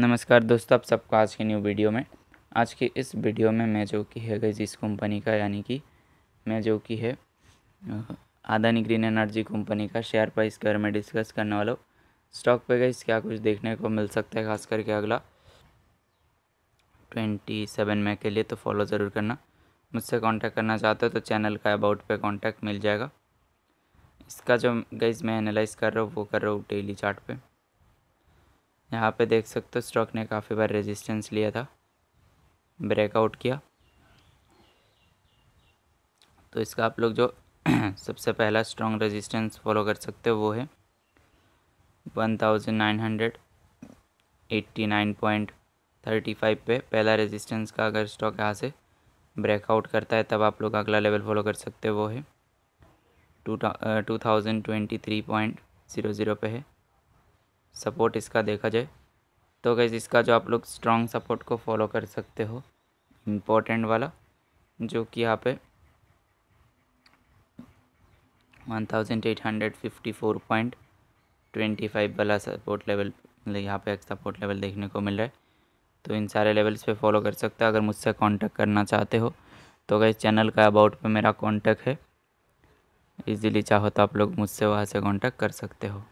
नमस्कार दोस्तों आप सबको आज की न्यू वीडियो में आज की इस वीडियो में मैं जो कि है गई इस कंपनी का यानी कि मैं जो कि है आदानी ग्रीन एनर्जी कंपनी का शेयर प्राइस के बारे में डिस्कस करने वाला हूँ स्टॉक पे गई क्या कुछ देखने को मिल सकता है खास करके अगला ट्वेंटी सेवन में के लिए तो फॉलो ज़रूर करना मुझसे कॉन्टैक्ट करना चाहते हो तो चैनल का अबाउट पे कॉन्टैक्ट मिल जाएगा इसका जो गईज मैं एनालाइज कर रहा हूँ वो कर रहा हूँ डेली चार्ट पे यहाँ पे देख सकते हो स्टॉक ने काफ़ी बार रेजिस्टेंस लिया था ब्रेकआउट किया तो इसका आप लोग जो सबसे पहला स्ट्रॉन्ग रेजिस्टेंस फॉलो कर सकते हो वो है one thousand nine hundred eighty nine point thirty five पे पहला रेजिस्टेंस का अगर स्टॉक यहाँ से ब्रेकआउट करता है तब आप लोग अगला लेवल फॉलो कर सकते हो वो है two two thousand twenty three point zero zero पे है सपोर्ट इसका देखा जाए तो गैस इसका जो आप लोग स्ट्रॉन्ग सपोर्ट को फॉलो कर सकते हो इम्पोर्टेंट वाला जो कि यहाँ पे 1854.25 वाला सपोर्ट लेवल मतलब यहाँ पे एक सपोर्ट लेवल देखने को मिल रहा है तो इन सारे लेवल्स पे फॉलो कर सकते हो अगर मुझसे कांटेक्ट करना चाहते हो तो गैस चैनल का अबाउट पे मेरा कांटेक्ट है इजीली चाहो तो आप लोग मुझसे वहाँ से कांटेक्ट कर सकते हो